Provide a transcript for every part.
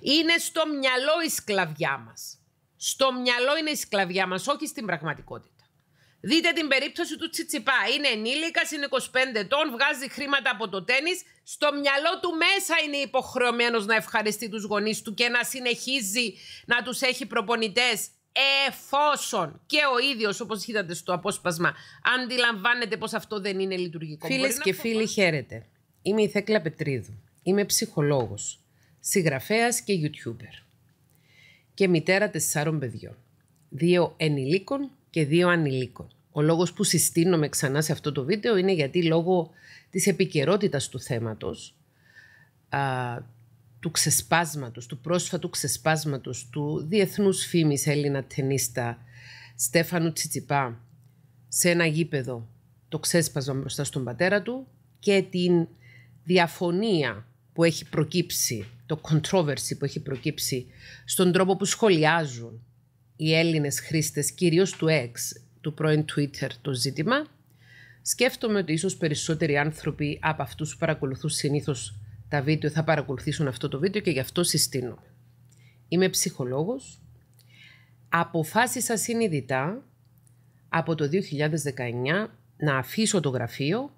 Είναι στο μυαλό η σκλαβιά μας. Στο μυαλό είναι η σκλαβιά μας, όχι στην πραγματικότητα. Δείτε την περίπτωση του Τσιτσιπά. Είναι ενήλικας, είναι 25 ετών, βγάζει χρήματα από το τέννη. Στο μυαλό του μέσα είναι υποχρεωμένος να ευχαριστεί τους γονείς του και να συνεχίζει να τους έχει προπονητές. Εφόσον και ο ίδιος, όπως είδατε στο απόσπασμα, αντιλαμβάνεται πως αυτό δεν είναι λειτουργικό. Φίλες και φίλοι, χαίρετε. Είμαι η Θέκλα Πετρίδου. Είμαι ψυχολόγος συγγραφέας και youtuber. Και μητέρα τεσσάρων παιδιών. Δύο ενηλίκων και δύο ανηλίκων. Ο λόγος που συστήνομαι ξανά σε αυτό το βίντεο είναι γιατί λόγω της επικαιρότητας του θέματος, του ξεσπάσματος, του πρόσφατου ξεσπάσματος του διεθνούς φήμης Έλληνα τενίστα Στέφανου Τσιτσιπά σε ένα γήπεδο το ξέσπασμα μπροστά στον πατέρα του και την διαφωνία που έχει προκύψει, το controversy που έχει προκύψει στον τρόπο που σχολιάζουν οι Έλληνες χρήστες, κυρίως του X, του πρώην Twitter, το ζήτημα, σκέφτομαι ότι ίσως περισσότεροι άνθρωποι από αυτούς που παρακολουθούν συνήθως τα βίντεο θα παρακολουθήσουν αυτό το βίντεο και γι' αυτό συστήνω. Είμαι ψυχολόγος. Αποφάσισα συνειδητά από το 2019 να αφήσω το γραφείο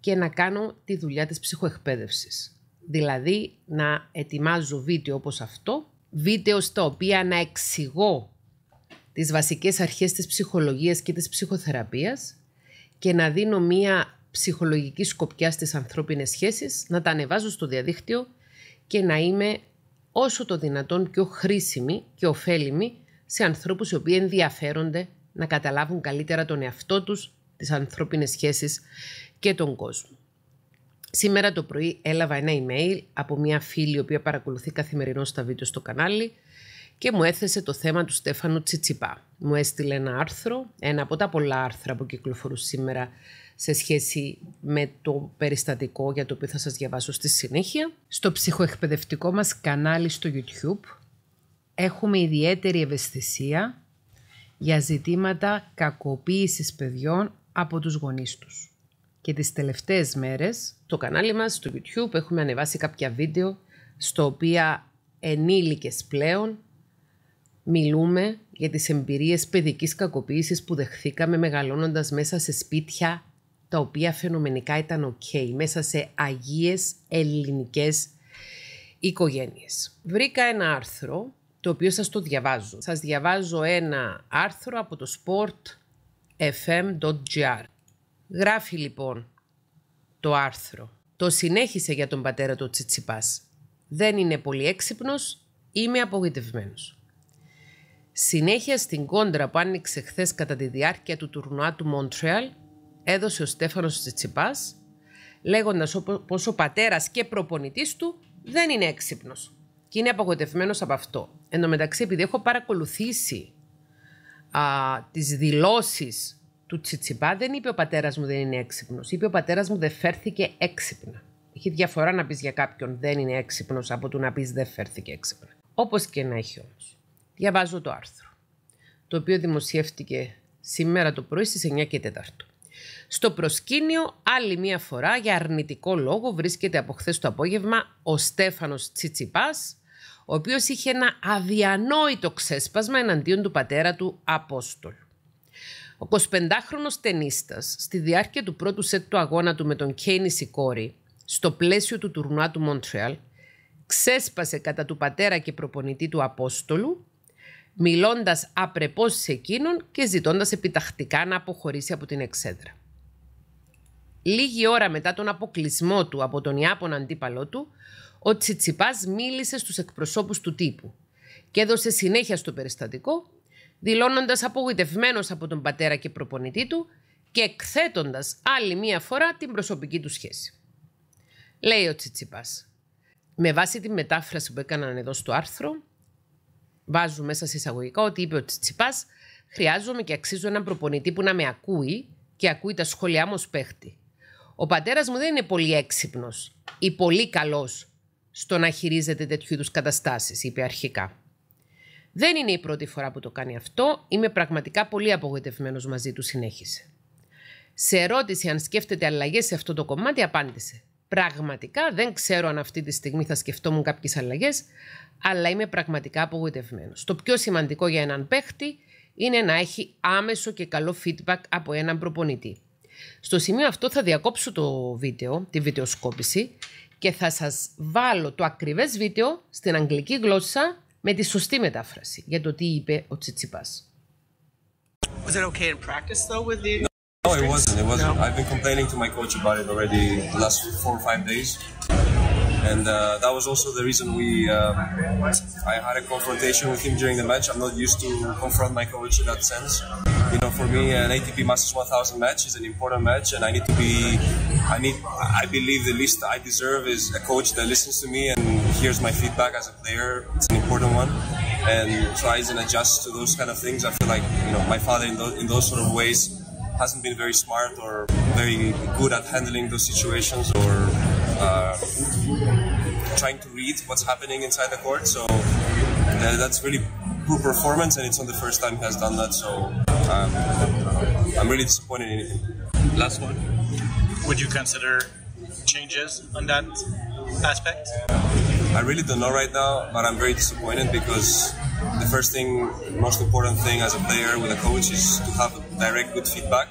και να κάνω τη δουλειά της ψυχοεκπαίδευσης δηλαδή να ετοιμάζω βίντεο όπως αυτό, βίντεο στα οποία να εξηγώ τις βασικές αρχές της ψυχολογίας και της ψυχοθεραπείας και να δίνω μία ψυχολογική σκοπιά στις ανθρώπινες σχέσεις, να τα ανεβάζω στο διαδίκτυο και να είμαι όσο το δυνατόν πιο χρήσιμη και ωφέλιμη σε ανθρώπους οι οποίοι ενδιαφέρονται να καταλάβουν καλύτερα τον εαυτό τους, τις ανθρώπινες σχέσεις και τον κόσμο. Σήμερα το πρωί έλαβα ένα email από μια φίλη η οποία παρακολουθεί καθημερινό στα βίντεο στο κανάλι και μου έθεσε το θέμα του Στέφανου Τσιτσιπά. Μου έστειλε ένα άρθρο, ένα από τα πολλά άρθρα που κυκλοφορούν σήμερα σε σχέση με το περιστατικό για το οποίο θα σας διαβάσω στη συνέχεια. Στο ψυχοεκπαιδευτικό μας κανάλι στο YouTube έχουμε ιδιαίτερη ευαισθησία για ζητήματα κακοποίησης παιδιών από τους γονείς τους και τις τελευταίες μέρες το κανάλι μας στο YouTube έχουμε ανεβάσει κάποια βίντεο στο οποία ενήλικες πλέον μιλούμε για τις εμπειρίες παιδικής κακοποίησης που δεχθήκαμε μεγαλώνοντας μέσα σε σπίτια τα οποία φαινομενικά ήταν ok, μέσα σε αγίες ελληνικές οικογένειες. Βρήκα ένα άρθρο το οποίο σας το διαβάζω. Σας διαβάζω ένα άρθρο από το sportfm.gr Γράφει λοιπόν το άρθρο. Το συνέχισε για τον πατέρα του Τσιτσιπάς. Δεν είναι πολύ έξυπνος, είμαι απογοητευμένος. Συνέχεια στην κόντρα που άνοιξε χθες κατά τη διάρκεια του τουρνουά του Μοντρεάλ, έδωσε ο Στέφανος Τσιτσιπάς, λέγοντας πως ο πατέρας και προπονητής του δεν είναι έξυπνος και είναι απογοητευμένος από αυτό. Εν τω μεταξύ, επειδή έχω παρακολουθήσει α, τις δηλώσεις του Τσιτσιπά δεν είπε ο πατέρας μου δεν είναι έξυπνος. Είπε ο πατέρας μου δεν φέρθηκε έξυπνα. Έχει διαφορά να πεις για κάποιον δεν είναι έξυπνος από το να πεις δεν φέρθηκε έξυπνα. Όπως και να έχει όμως. Διαβάζω το άρθρο, το οποίο δημοσιεύτηκε σήμερα το πρωί στις 9 και 4. Στο προσκήνιο, άλλη μία φορά, για αρνητικό λόγο, βρίσκεται από χθες το απόγευμα ο Στέφανος Τσιτσιπάς, ο οποίος είχε ένα αδιανόητο ξέσπασμα εναντίον του πατέρα του Απόστολου. Ο 25χρονος τενίστας, στη διάρκεια του πρώτου σετ του αγώνα του με τον Κέινι Σικόρη, στο πλαίσιο του τουρνουά του Μοντρεάλ, ξέσπασε κατά του πατέρα και προπονητή του Απόστολου, μιλώντας απρεπώς σε εκείνον και ζητώντας επιτακτικά να αποχωρήσει από την εξέδρα. Λίγη ώρα μετά τον αποκλεισμό του από τον Ιάπων αντίπαλό του, ο Τσιτσιπάς μίλησε στους εκπροσώπους του τύπου και έδωσε συνέχεια στο περιστατικό δηλώνοντας απογοητευμένος από τον πατέρα και προπονητή του και εκθέτοντας άλλη μία φορά την προσωπική του σχέση. Λέει ο Τσιτσιπάς. Με βάση τη μετάφραση που έκαναν εδώ στο άρθρο, βάζω μέσα σε εισαγωγικά ότι είπε ο Τσιτσιπάς: Χρειάζομαι και αξίζω έναν προπονητή που να με ακούει και ακούει τα σχόλιά μου παίχτη. Ο πατέρας μου δεν είναι πολύ έξυπνος ή πολύ καλός στο να χειρίζεται τέτοιου είδους καταστάσεις, είπε αρχικά. Δεν είναι η πρώτη φορά που το κάνει αυτό. Είμαι πραγματικά πολύ απογοητευμένος μαζί του, συνέχισε. Σε ερώτηση αν σκέφτεται αλλαγές σε αυτό το κομμάτι, απάντησε. Πραγματικά δεν ξέρω αν αυτή τη στιγμή θα σκεφτόμουν κάποιες αλλαγές, αλλά είμαι πραγματικά απογοητευμένος. Το πιο σημαντικό για έναν παίχτη είναι να έχει άμεσο και καλό feedback από έναν προπονητή. Στο σημείο αυτό θα διακόψω το βίντεο, τη βιντεοσκόπηση και θα σας βάλω το ακριβές βίντεο στην αγγλική γλώσσα με τη σωστή μετάφραση για το τι είπε ο Τσιτσιπάς. Was it okay in practice though with the No, it wasn't. It wasn't. No. I've been complaining to my coach about it already the last four or five days. and uh, that was also the reason we um, I had a confrontation with him during the match. I'm not used to confront my coach in that sense. You know, for me, an ATP Masters 1000 match is an important match, and I need to be. I need. I believe the least I deserve is a coach that listens to me and hears my feedback as a player. It's an important one, and tries and adjusts to those kind of things. I feel like you know my father in those in those sort of ways hasn't been very smart or very good at handling those situations or uh, trying to read what's happening inside the court. So uh, that's really poor performance, and it's not the first time he has done that. So um, I'm really disappointed in him. Last one. Would you consider changes on that aspect? I really don't know right now, but I'm very disappointed because the first thing, most important thing as a player with a coach is to have direct good feedback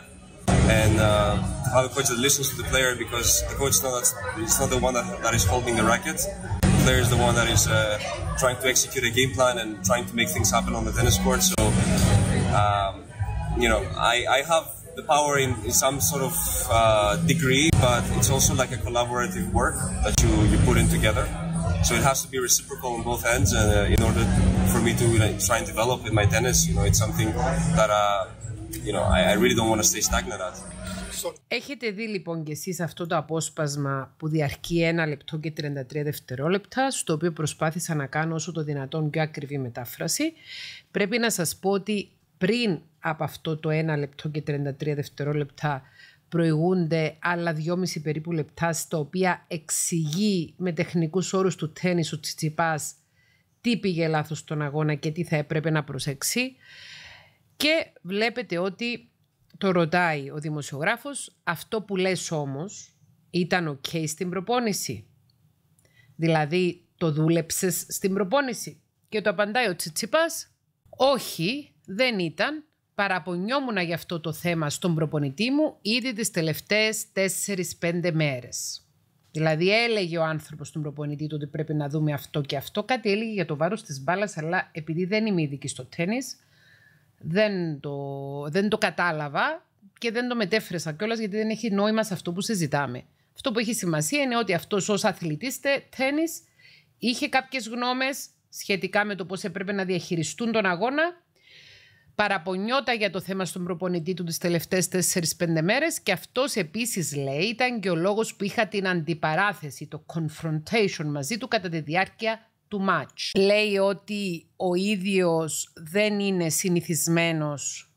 and uh, have a coach that listens to the player because the coach is not, it's not the one that, that is holding the racket. The player is the one that is uh, trying to execute a game plan and trying to make things happen on the tennis court. So, um, you know, I, I have the power in, in some sort of uh, degree, but it's also like a collaborative work that you, you put in together. So it has to be reciprocal on both ends. And uh, in order for me to like, try and develop in my tennis, you know, it's something that uh, you know I, I really don't want to stay stagnant at. Έχετε δει λοιπόν και εσείς αυτό το απόσπασμα που διαρκεί 1 λεπτό και 33 δευτερόλεπτα στο οποίο προσπάθησα να κάνω όσο το δυνατόν πιο ακριβή μετάφραση. Πρέπει να σας πω ότι πριν από αυτό το 1 λεπτό και 33 δευτερόλεπτα προηγούνται άλλα δυόμιση περίπου λεπτά, στα οποία εξηγεί με τεχνικούς όρους του Τένις ο Τσιτσιπάς τι πήγε λάθος στον αγώνα και τι θα έπρεπε να προσέξει. Και βλέπετε ότι το ρωτάει ο δημοσιογράφος, αυτό που λες όμως ήταν οκ στην προπόνηση. Δηλαδή το δούλεψες στην προπόνηση. Και το απαντάει ο Τσιτσιπάς, όχι δεν ήταν παραπονιόμουνα για αυτό το θέμα στον προπονητή μου ήδη τις τελευταίες 4-5 μέρες. Δηλαδή έλεγε ο άνθρωπος στον προπονητή του ότι πρέπει να δούμε αυτό και αυτό. Κάτι έλεγε για το βάρος της μπάλας, αλλά επειδή δεν είμαι ειδική στο τέννη, δεν το, δεν το κατάλαβα και δεν το μετέφρασα κιόλας γιατί δεν έχει νόημα σε αυτό που συζητάμε. Αυτό που έχει σημασία είναι ότι αυτός ως αθλητής τέννη είχε κάποιες γνώμες σχετικά με το πώς έπρεπε να διαχειριστούν τον αγώνα παραπονιόταν για το θέμα στον προπονητή του τις τελευταίες 4-5 μέρες και αυτός επίσης λέει ήταν και ο λόγος που είχα την αντιπαράθεση, το confrontation μαζί του κατά τη διάρκεια του match. Λέει ότι ο ίδιος δεν είναι συνηθισμένος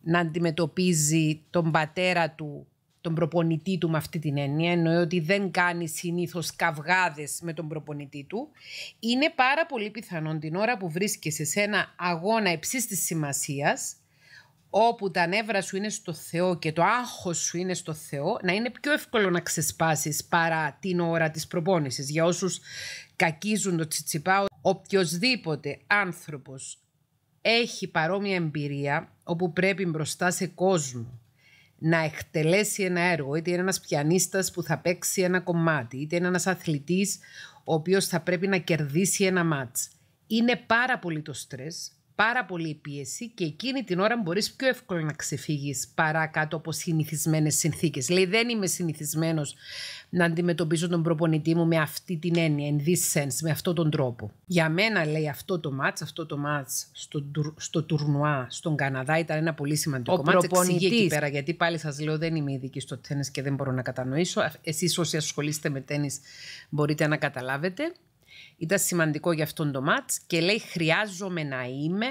να αντιμετωπίζει τον πατέρα του τον προπονητή του με αυτή την έννοια, εννοεί ότι δεν κάνει συνήθως καυγάδες με τον προπονητή του, είναι πάρα πολύ πιθανόν την ώρα που βρίσκεσαι σε ένα αγώνα υψής της σημασίας, όπου τα νεύρα σου είναι στο Θεό και το άγχος σου είναι στο Θεό, να είναι πιο εύκολο να ξεσπάσεις παρά την ώρα της προπόνησης. Για όσους κακίζουν το τσιτσιπά, οποιοδήποτε άνθρωπος έχει παρόμοια εμπειρία όπου πρέπει μπροστά σε κόσμο να εκτελέσει ένα έργο, είτε είναι ένας πιανίστας που θα παίξει ένα κομμάτι, είτε είναι ένας αθλητής ο οποίος θα πρέπει να κερδίσει ένα μάτς. Είναι πάρα πολύ το στρες, πάρα πολύ πίεση και εκείνη την ώρα μπορείς πιο εύκολα να ξεφύγεις παρά κάτω από συνηθισμένες συνθήκες. Λέει δεν είμαι συνηθισμένος να αντιμετωπίζω τον προπονητή μου με αυτή την έννοια, in this sense, με αυτόν τον τρόπο. Για μένα λέει αυτό το μάτς, αυτό το μάτς στο, στο τουρνουά στον Καναδά ήταν ένα πολύ σημαντικό Ο μάτς. εκεί πέρα γιατί πάλι σας λέω δεν είμαι ειδική στο τέννις και δεν μπορώ να κατανοήσω. Εσείς όσοι ασχολείστε με τέννις μπορείτε να καταλάβετε. Ήταν σημαντικό για αυτόν το μάτ και λέει χρειάζομαι να είμαι,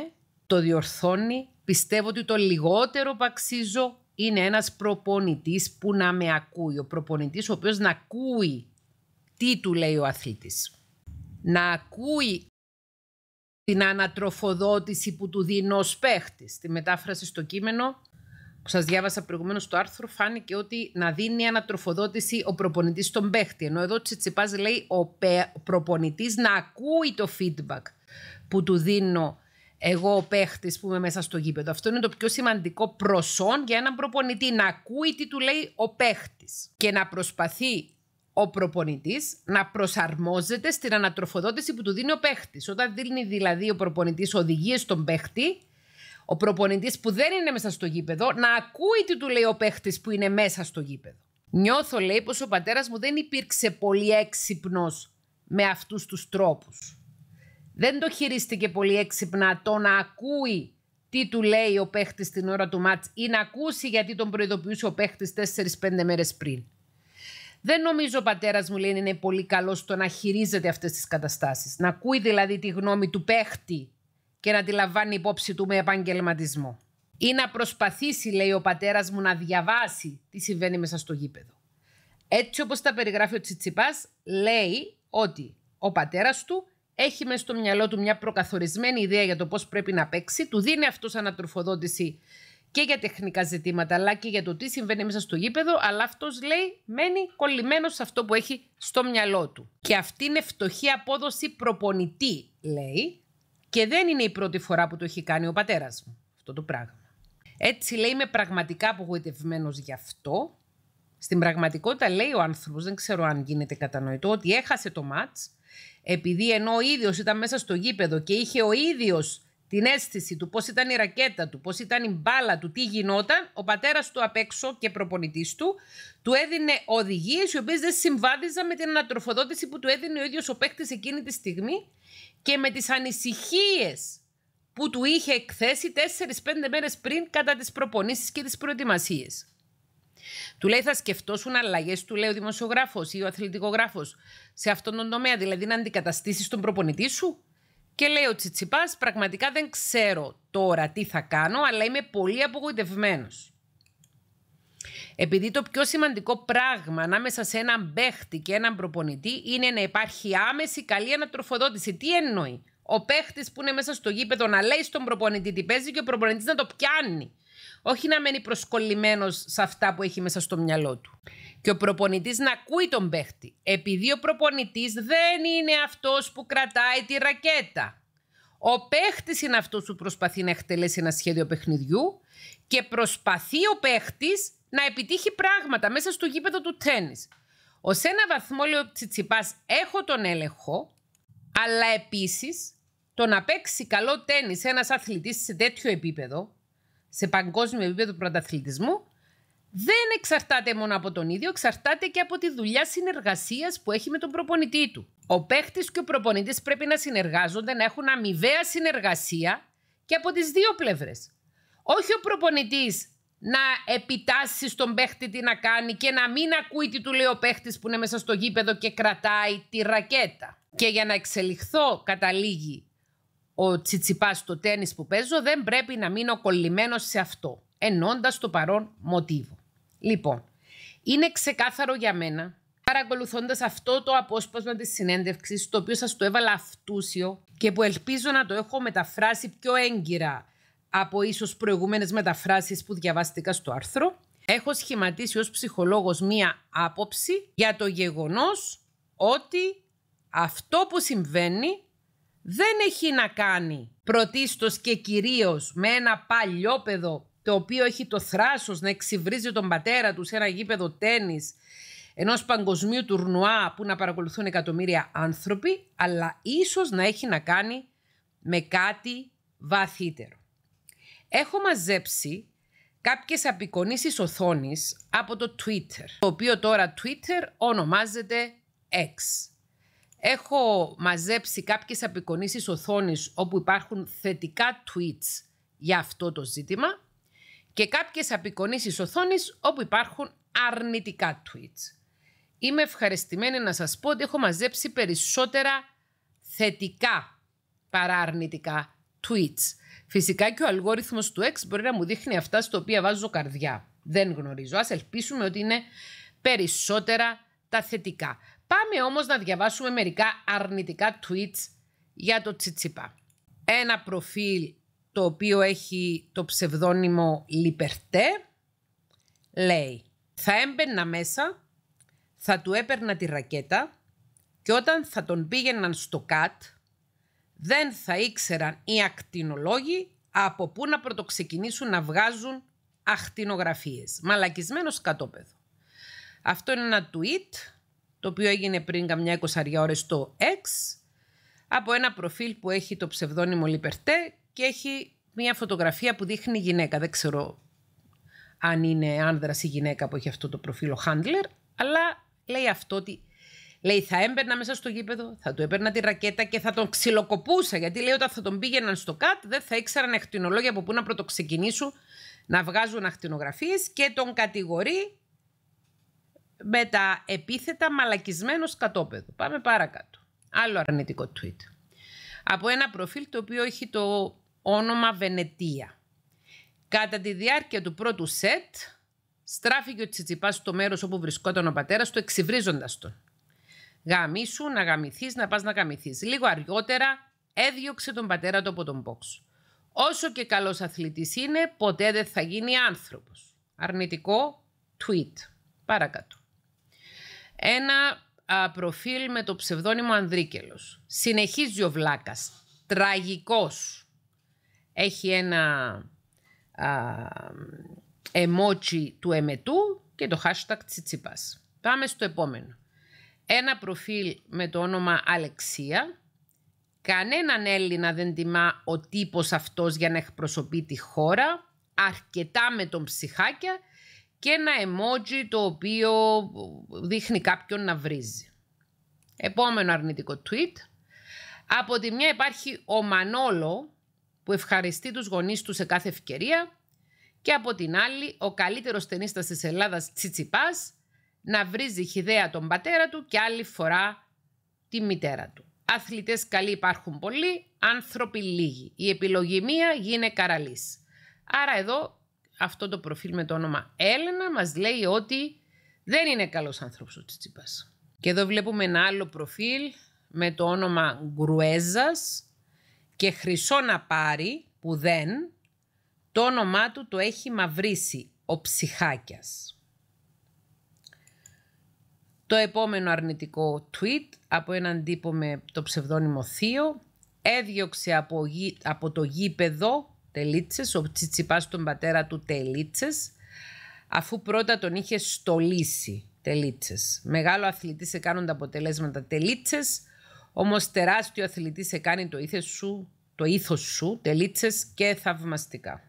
το διορθώνει. Πιστεύω ότι το λιγότερο που αξίζω είναι ένας προπονητής που να με ακούει. Ο προπονητής ο οποίος να ακούει τι του λέει ο αθλήτη. Να ακούει την ανατροφοδότηση που του δίνει ο παίχτης. Τη μετάφραση στο κείμενο που σας διάβασα προηγουμένως το άρθρο, φάνηκε ότι να δίνει ανατροφοδότηση ο προπονητής στον παίχτη. Ενώ εδώ Τσιτσιπάς λέει ο προπονητής να ακούει το feedback που του δίνω εγώ ο παίχτης που είμαι μέσα στο γήπεδο. Αυτό είναι το πιο σημαντικό προσόν για έναν προπονητή. Να ακούει τι του λέει ο παίχτης και να προσπαθεί ο προπονητής να προσαρμόζεται στην ανατροφοδότηση που του δίνει ο παίχτης. Όταν δίνει δηλαδή ο προπονητής οδηγίες στον παίχτη, ο προπονητής που δεν είναι μέσα στο γήπεδο να ακούει τι του λέει ο παίχτης που είναι μέσα στο γήπεδο. Νιώθω, λέει, πως ο πατέρας μου δεν υπήρξε πολύ έξυπνος με αυτούς τους τρόπους. Δεν το χειρίστηκε πολύ έξυπνα το να ακούει τι του λέει ο παίχτης την ώρα του μάτ ή να ακούσει γιατί τον προειδοποιούσε ο παίχτης 4-5 μέρες πριν. Δεν νομίζω ο πατέρας μου λέει είναι πολύ καλός στο να χειρίζεται αυτές τις καταστάσεις. Να ακούει δηλαδή τη γνώμη του παίχτη και να τη λαμβάνει υπόψη του με επαγγελματισμό. Ή να προσπαθήσει, λέει ο πατέρας μου, να διαβάσει τι συμβαίνει μέσα στο γήπεδο. Έτσι όπως τα περιγράφει ο Τσιτσιπάς, λέει ότι ο πατέρας του έχει μέσα στο μυαλό του μια προκαθορισμένη ιδέα για το πώς πρέπει να παίξει, του δίνει αυτός ανατροφοδότηση και για τεχνικά ζητήματα, αλλά και για το τι συμβαίνει μέσα στο γήπεδο, αλλά αυτός λέει μένει κολλημένος σε αυτό που έχει στο μυαλό του. Και αυτή είναι φτωχή απόδοση προπονητή, λέει, και δεν είναι η πρώτη φορά που το έχει κάνει ο πατέρας μου αυτό το πράγμα. Έτσι λέει, είμαι πραγματικά απογοητευμένος γι' αυτό. Στην πραγματικότητα λέει ο άνθρωπος, δεν ξέρω αν γίνεται κατανοητό, ότι έχασε το ματ επειδή ενώ ο ίδιος ήταν μέσα στο γήπεδο και είχε ο ίδιος την αίσθηση του πώς ήταν η ρακέτα του, πώς ήταν η μπάλα του, τι γινόταν, ο πατέρας του απ' έξω και προπονητής του του έδινε οδηγίες οι οποίες δεν συμβάδιζαν με την ανατροφοδότηση που του έδινε ο ίδιος ο παίκτης εκείνη τη στιγμή και με τις ανησυχίες που του είχε εκθέσει 4-5 μέρες πριν κατά τις προπονήσεις και τις προετοιμασίες. Του λέει θα σκεφτώσουν αλλαγές, του λέει ο δημοσιογράφος ή ο αθλητικογράφος σε αυτόν τον τομέα, δηλαδή να αντικαταστήσεις τον προπονητή σου. Και λέει ο Τσιτσιπάς πραγματικά δεν ξέρω τώρα τι θα κάνω, αλλά είμαι πολύ απογοητευμένος. Επειδή το πιο σημαντικό πράγμα ανάμεσα σε έναν παίχτη και έναν προπονητή είναι να υπάρχει άμεση καλή ανατροφοδότηση. Τι εννοεί. Ο παίχτης που είναι μέσα στο γήπεδο να λέει στον προπονητή τι παίζει και ο προπονητής να το πιάνει. Όχι να μένει προσκολλημένος σε αυτά που έχει μέσα στο μυαλό του. Και ο προπονητής να ακούει τον παίχτη. Επειδή ο προπονητής δεν είναι αυτός που κρατάει τη ρακέτα. Ο παίχτης είναι αυτός που προσπαθεί να εκτελέσει ένα σχέδιο παιχνιδιού και προσπαθεί ο παίχτης να επιτύχει πράγματα μέσα στο γήπεδο του τέννη. Ω ένα βαθμό, λέει ο Τσιτσιπάς, έχω τον έλεγχο, αλλά επίσης το να παίξει καλό τέννη ένας αθλητής σε τέτοιο επίπεδο, σε παγκόσμιο επίπεδο πρωταθλητισμού, δεν εξαρτάται μόνο από τον ίδιο, εξαρτάται και από τη δουλειά συνεργασίας που έχει με τον προπονητή του. Ο παίχτης και ο προπονητής πρέπει να συνεργάζονται, να έχουν αμοιβαία συνεργασία και από τις δύο πλευρές. Όχι ο προπονητής να επιτάσσει στον παίχτη τι να κάνει και να μην ακούει τι του λέει ο παίχτης που είναι μέσα στο γήπεδο και κρατάει τη ρακέτα. Και για να εξελιχθώ, καταλήγει ο τσιτσιπάς στο τέννη που παίζω, δεν πρέπει να μείνω κολλημένος σε αυτό, ενώντας το παρόν μοτίβο. Λοιπόν, είναι ξεκάθαρο για μένα, παρακολουθώντας αυτό το απόσπασμα της συνέντευξης, το οποίο σας το έβαλα αυτούσιο και που ελπίζω να το έχω μεταφράσει πιο έγκυρα από ίσως προηγούμενες μεταφράσεις που διαβάστηκα στο άρθρο. Έχω σχηματίσει ως ψυχολόγος μία άποψη για το γεγονός ότι αυτό που συμβαίνει δεν έχει να κάνει πρωτίστως και κυρίως με ένα παλιόπεδο το οποίο έχει το θράσος να εξυβρίζει τον πατέρα του σε ένα γήπεδο τένις, ενός παγκοσμίου τουρνουά που να παρακολουθούν εκατομμύρια άνθρωποι, αλλά ίσως να έχει να κάνει με κάτι βαθύτερο. Έχω μαζέψει κάποιες απεικονίσεις οθόνης από το Twitter, το οποίο τώρα Twitter ονομάζεται X. Έχω μαζέψει κάποιες απεικονίσεις οθόνης όπου υπάρχουν θετικά tweets για αυτό το ζήτημα και κάποιες απεικονίσεις οθόνης όπου υπάρχουν αρνητικά tweets. Είμαι ευχαριστημένη να σας πω ότι έχω μαζέψει περισσότερα θετικά παρά αρνητικά tweets. Φυσικά και ο αλγόριθμος του X μπορεί να μου δείχνει αυτά στο οποία βάζω καρδιά. Δεν γνωρίζω. Ας ελπίσουμε ότι είναι περισσότερα τα θετικά. Πάμε όμως να διαβάσουμε μερικά αρνητικά tweets για το Τσιτσιπά. Ένα προφίλ το οποίο έχει το ψευδόνυμο Λιπερτέ λέει «Θα έμπαινα μέσα, θα του έπαιρνα τη ρακέτα και όταν θα τον πήγαιναν στο κατ, δεν θα ήξεραν οι ακτινολόγοι από πού να πρωτοξεκινήσουν να βγάζουν ακτινογραφίες. Μαλακισμένος κατόπεδο. Αυτό είναι ένα tweet το οποίο έγινε πριν καμιά εικοσαριά ώρες στο X από ένα προφίλ που έχει το ψευδόνιμο Λιπερτέ και έχει μια φωτογραφία που δείχνει γυναίκα. Δεν ξέρω αν είναι άνδρας ή γυναίκα που έχει αυτό το προφίλ ο Χάντλερ, αλλά λέει αυτό ότι Λέει, θα έμπαιρνα μέσα στο γήπεδο, θα του έπαιρνα τη ρακέτα και θα τον ξυλοκοπούσα. Γιατί λέει, όταν θα τον πήγαιναν στο ΚΑΤ, δεν θα ήξεραν ακτινολόγια από πού να πρωτοξεκινήσουν να βγάζουν ακτινογραφίες και τον κατηγορεί με τα επίθετα μαλακισμένο κατόπεδο. Πάμε παρακάτω. Άλλο αρνητικό tweet. Από ένα προφίλ το οποίο έχει το όνομα Βενετία. Κατά τη διάρκεια του πρώτου σετ, στράφηκε ο Τσιτσιπάς στο μέρος όπου βρισκόταν ο πατέρας του, εξυβρίζοντας τον. Γαμίσου, να γαμηθείς, να πας να γαμηθείς. Λίγο αργότερα έδιωξε τον πατέρα του από τον box. Όσο και καλός αθλητής είναι, ποτέ δεν θα γίνει άνθρωπος. Αρνητικό tweet. Παρακάτω. Ένα προφίλ με το ψευδόνιμο Ανδρίκελος. Συνεχίζει ο Βλάκας. Τραγικός. Έχει ένα α, emoji του εμετού και το hashtag τσιτσιπάς. Πάμε στο επόμενο ένα προφίλ με το όνομα Αλεξία. Κανέναν Έλληνα δεν τιμά ο τύπος αυτός για να εκπροσωπεί τη χώρα, αρκετά με τον ψυχάκια και ένα emoji το οποίο δείχνει κάποιον να βρίζει. Επόμενο αρνητικό tweet. Από τη μια υπάρχει ο Μανόλο που ευχαριστεί τους γονείς του σε κάθε ευκαιρία και από την άλλη ο καλύτερος ταινίστας της Ελλάδας Τσιτσιπάς να βρίζει χιδέα τον πατέρα του και άλλη φορά τη μητέρα του. Αθλητές καλοί υπάρχουν πολλοί, άνθρωποι λίγοι. Η επιλογή μία γίνε καραλής. Άρα εδώ αυτό το προφίλ με το όνομα Έλενα μας λέει ότι δεν είναι καλός άνθρωπος ο Τσιτσίπας. Και εδώ βλέπουμε ένα άλλο προφίλ με το όνομα Γκρουέζας και χρυσό να πάρει που δεν το όνομά του το έχει μαυρίσει ο ψυχάκιας. Το επόμενο αρνητικό tweet από έναν τύπο με το ψευδόνυμο Θείο έδιωξε από, από το γήπεδο Τελίτσες, ο Τσιτσιπάς τον πατέρα του Τελίτσες, αφού πρώτα τον είχε στολίσει Τελίτσες. Μεγάλο αθλητή σε κάνουν τα αποτελέσματα Τελίτσες, όμως τεράστιο αθλητή σε κάνει το ήθος σου, το ήθος σου Τελίτσες και θαυμαστικά.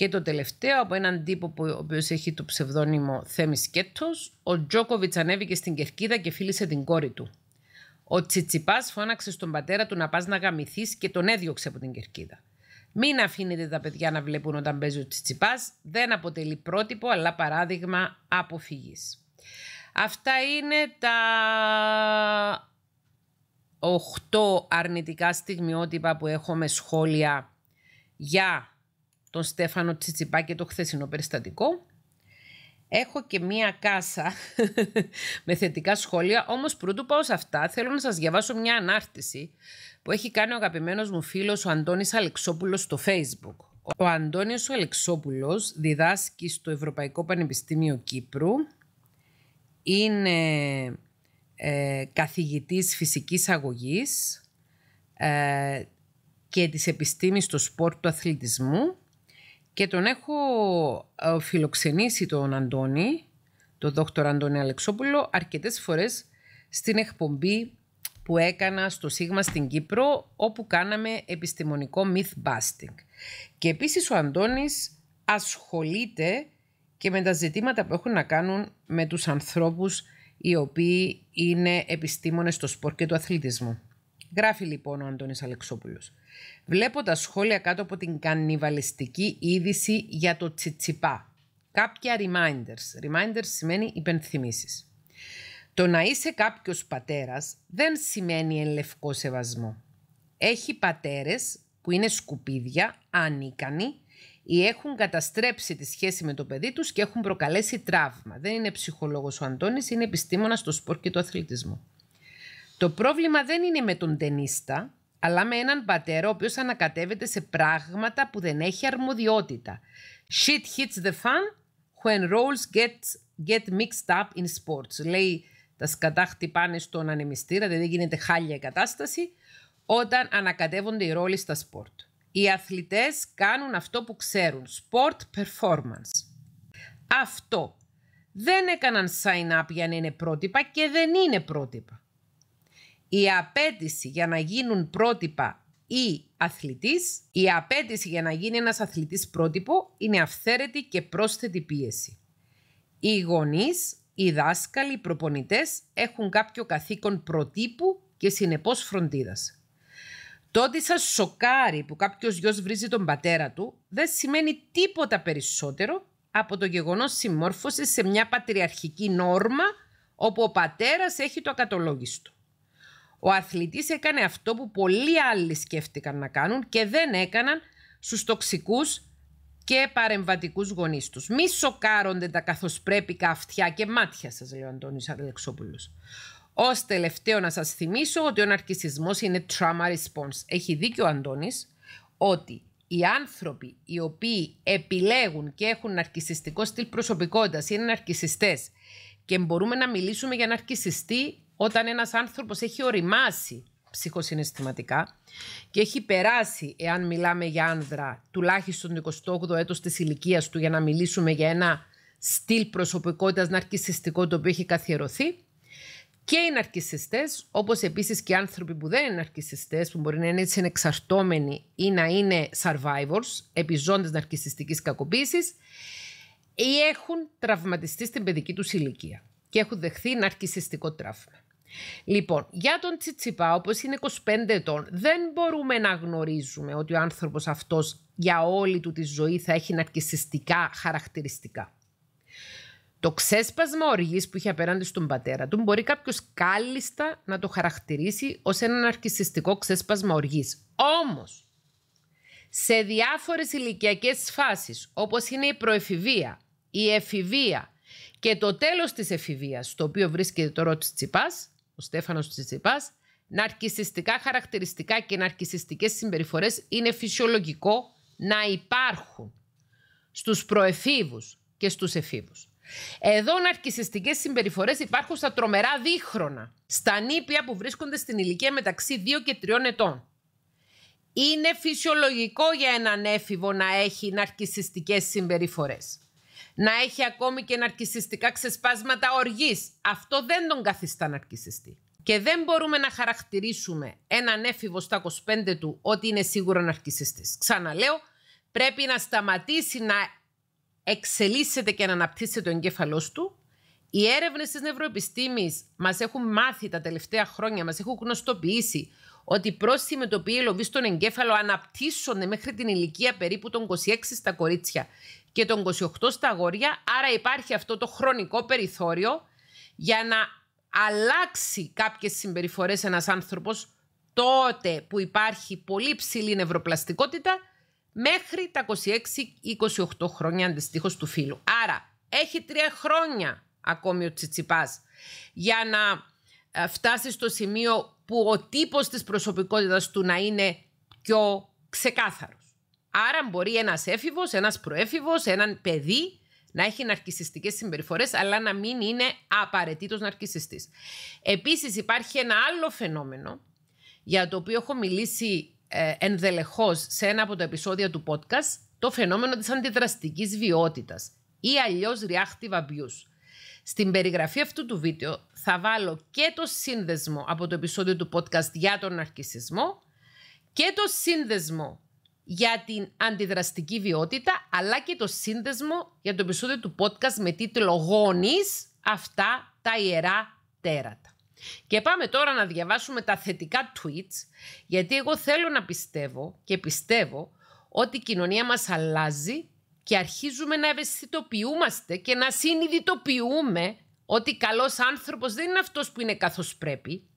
Και το τελευταίο από έναν τύπο που, ο οποίος έχει το ψευδόνυμο Θέμη Κέτος, ο Τζόκοβιτς ανέβηκε στην Κερκίδα και φίλησε την κόρη του. Ο Τσιτσιπάς φώναξε στον πατέρα του να πας να γαμηθείς και τον έδιωξε από την Κερκίδα. Μην αφήνετε τα παιδιά να βλέπουν όταν παίζει ο Τσιτσιπάς, δεν αποτελεί πρότυπο αλλά παράδειγμα αποφυγής. Αυτά είναι τα 8 αρνητικά στιγμιότυπα που έχουμε σχόλια για τον Στέφανο Τσιτσιπάκη το χθεσινό περιστατικό. Έχω και μία κάσα με θετικά σχόλια, όμως πρωτού πάω σε αυτά θέλω να σας διαβάσω μια ανάρτηση που έχει κάνει ο αγαπημένος μου φίλος ο Αντώνης Αλεξόπουλος στο facebook. Ο Αντώνης Αλεξόπουλος διδάσκει στο Ευρωπαϊκό Πανεπιστήμιο Κύπρου, είναι ε, καθηγητής φυσικής αγωγής ε, και της επιστήμης στο σπορ του αθλητισμού και τον έχω ε, φιλοξενήσει τον Αντώνη, τον δόκτωρ Αντώνη Αλεξόπουλο, αρκετές φορές στην εκπομπή που έκανα στο Σίγμα στην Κύπρο, όπου κάναμε επιστημονικό myth busting. Και επίσης ο Αντώνης ασχολείται και με τα ζητήματα που έχουν να κάνουν με τους ανθρώπους οι οποίοι είναι επιστήμονες στο σπορ και του αθλητισμού. Γράφει λοιπόν ο Αντώνης Αλεξόπουλος. Βλέπω τα σχόλια κάτω από την κανιβαλιστική είδηση για το τσιτσιπά. Κάποια reminders. Reminders σημαίνει υπενθυμίσεις. Το να είσαι κάποιος πατέρας δεν σημαίνει εν σεβασμό. Έχει πατέρες που είναι σκουπίδια, ανίκανοι ή έχουν καταστρέψει τη σχέση με το παιδί τους και έχουν προκαλέσει τραύμα. Δεν είναι ψυχολόγος ο Αντώνης, είναι επιστήμονας στο σπορ και το αθλητισμό. Το πρόβλημα δεν είναι με τον τενίστα, αλλά με έναν πατέρα ο οποίος ανακατεύεται σε πράγματα που δεν έχει αρμοδιότητα. Shit hits the fan when roles get, get mixed up in sports. Λέει τα σκατά χτυπάνε στον ανεμιστήρα, δηλαδή γίνεται χάλια η κατάσταση, όταν ανακατεύονται οι ρόλοι στα σπορτ. Οι αθλητές κάνουν αυτό που ξέρουν, sport performance. Αυτό. Δεν έκαναν sign up για να είναι πρότυπα και δεν είναι πρότυπα η απέτηση για να γίνουν πρότυπα ή αθλητής, η απέτηση για να γίνει ένας αθλητής πρότυπο είναι αυθαίρετη και πρόσθετη πίεση. Οι γονείς, οι δάσκαλοι, οι προπονητές έχουν κάποιο καθήκον προτύπου και συνεπώς φροντίδας. Το ότι σας σοκάρει που κάποιος γιος βρίζει τον πατέρα του δεν σημαίνει τίποτα περισσότερο από το γεγονός συμμόρφωσης σε μια πατριαρχική νόρμα όπου ο πατέρας έχει το ακατολόγιστο. Ο αθλητής έκανε αυτό που πολλοί άλλοι σκέφτηκαν να κάνουν και δεν έκαναν στους τοξικούς και παρεμβατικούς γονείς τους. Μη σοκάρονται τα καθώς πρέπει καυτιά και μάτια σας, λέει ο Αντώνης Αλεξόπουλος. Ως τελευταίο να σας θυμίσω ότι ο ναρκισισμός είναι trauma response. Έχει δίκιο ο Αντώνης ότι οι άνθρωποι οι οποίοι επιλέγουν και έχουν ναρκισιστικό στυλ προσωπικότητας, είναι ναρκισιστές και μπορούμε να μιλήσουμε για ναρκισιστή όταν ένας άνθρωπος έχει οριμάσει ψυχοσυναισθηματικά και έχει περάσει, εάν μιλάμε για άνδρα, τουλάχιστον 28ο έτος της ηλικίας του για να μιλήσουμε για ένα στυλ προσωπικότητας ναρκισιστικό το οποίο έχει καθιερωθεί και οι ναρκιστέ, όπως επίσης και οι άνθρωποι που δεν είναι ναρκισιστές, που μπορεί να είναι έτσι ή να είναι survivors, επιζώντες ναρκισιστικής κακοποίησης, ή έχουν τραυματιστεί στην παιδική τους ηλικία και έχουν δεχθεί ναρκισιστικό τραύμα. Λοιπόν, για τον Τσιτσιπά, όπως είναι 25 ετών, δεν μπορούμε να γνωρίζουμε ότι ο άνθρωπος αυτός για όλη του τη ζωή θα έχει ναρκισιστικά χαρακτηριστικά. Το ξέσπασμα οργής που είχε απέναντι στον πατέρα του μπορεί κάποιος κάλλιστα να το χαρακτηρίσει ως ένα ναρκισιστικό ξέσπασμα οργής. Όμως, σε διάφορες ηλικιακές φάσεις, όπως είναι η προεφηβεία, η εφηβεία και το τέλος της εφηβείας, στο οποίο βρίσκεται τώρα ο Τσιπάς, ο Στέφανος Τσιτσιπάς, ναρκισιστικά χαρακτηριστικά και ναρκισιστικές συμπεριφορές είναι φυσιολογικό να υπάρχουν στους προεφήβους και στους εφήβους. Εδώ ναρκισιστικές συμπεριφορές υπάρχουν στα τρομερά δίχρονα, στα νήπια που βρίσκονται στην ηλικία μεταξύ 2 και 3 ετών. Είναι φυσιολογικό για έναν έφηβο να έχει ναρκισιστικές συμπεριφορές να έχει ακόμη και ναρκισιστικά ξεσπάσματα οργής. Αυτό δεν τον καθιστά ναρκισιστή. Και δεν μπορούμε να χαρακτηρίσουμε έναν έφηβο στα 25 του ότι είναι σίγουρο ναρκισιστής. Ξαναλέω, πρέπει να σταματήσει να εξελίσσεται και να αναπτύσσεται ο εγκέφαλός του. Οι έρευνες της νευροεπιστήμης μας έχουν μάθει τα τελευταία χρόνια, μας έχουν γνωστοποιήσει ότι πρόστιμη το οποίο λοβεί στον εγκέφαλο αναπτύσσονται μέχρι την ηλικία περίπου των 26 στα κορίτσια και των 28 στα αγόρια. Άρα υπάρχει αυτό το χρονικό περιθώριο για να αλλάξει κάποιες συμπεριφορές ένας άνθρωπος τότε που υπάρχει πολύ ψηλή νευροπλαστικότητα μέχρι τα 26-28 χρόνια αντιστοίχως του φίλου. Άρα έχει τρία χρόνια ακόμη ο Τσιτσιπάς για να ε, φτάσει στο σημείο που ο τύπος της προσωπικότητας του να είναι πιο ξεκάθαρος. Άρα μπορεί ένας έφηβος, ένας προέφηβος, έναν παιδί να έχει ναρκισιστικές συμπεριφορές, αλλά να μην είναι απαραίτητος ναρκισιστής. Επίσης υπάρχει ένα άλλο φαινόμενο, για το οποίο έχω μιλήσει ε, ενδελεχώς σε ένα από τα επεισόδια του podcast, το φαινόμενο της αντιδραστικής βιότητας ή αλλιώς reactive abuse. Στην περιγραφή αυτού του βίντεο θα βάλω και το σύνδεσμο από το επεισόδιο του podcast για τον αρχισισμό και το σύνδεσμο για την αντιδραστική βιότητα, αλλά και το σύνδεσμο για το επεισόδιο του podcast με τίτλο «Γόνεις αυτά τα ιερά τέρατα». Και πάμε τώρα να διαβάσουμε τα θετικά tweets, γιατί εγώ θέλω να πιστεύω και πιστεύω ότι η κοινωνία μας αλλάζει και αρχίζουμε να ευαισθητοποιούμαστε και να συνειδητοποιούμε ότι καλός άνθρωπος δεν είναι αυτός που είναι καθώς πρέπει